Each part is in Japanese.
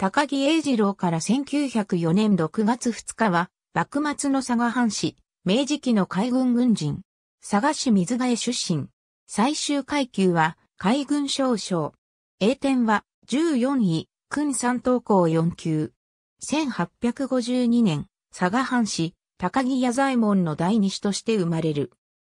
高木英二郎から1904年6月2日は、幕末の佐賀藩士、明治期の海軍軍人、佐賀市水ヶ出身、最終階級は海軍少将、栄天は14位、訓三等校4級。1852年、佐賀藩士、高木屋左衛門の第二子として生まれる。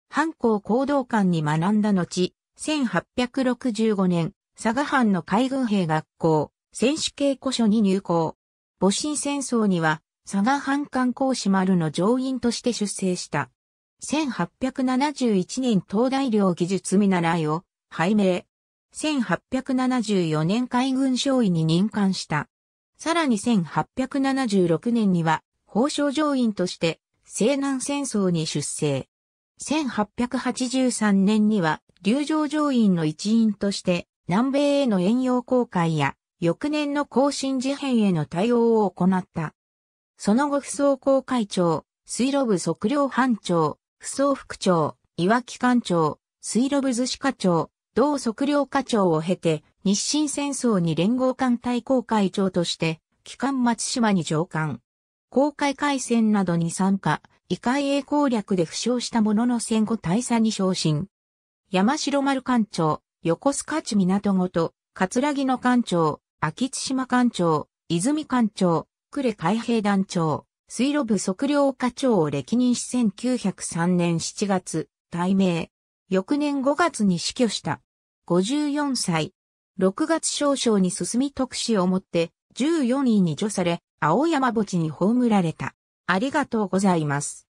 藩校行動館に学んだ後、1865年、佐賀藩の海軍兵学校、選手系古書に入校。戊辰戦争には、佐賀藩艦公使丸の上院として出征した。1871年東大領技術見習いを、拝命。1874年海軍少尉に任官した。さらに1876年には、法省上院として、西南戦争に出征。1883年には、流上上院の一員として、南米への遠洋航海や、翌年の更新事変への対応を行った。その後、不走行会長、水路部測量班長、不走副長、岩木艦長、水路部図司課長、同測量課長を経て、日清戦争に連合艦隊航海長として、機関松島に上艦。航海海戦などに参加、異界英攻略で負傷したものの戦後大佐に昇進。山城丸艦長、横須賀地港ごと、葛城の艦長、秋津島艦長、泉艦長、呉海兵団長、水路部測量課長を歴任し1903年7月、大名。翌年5月に死去した。54歳。6月少々に進み特使をもって、14位に除され、青山墓地に葬られた。ありがとうございます。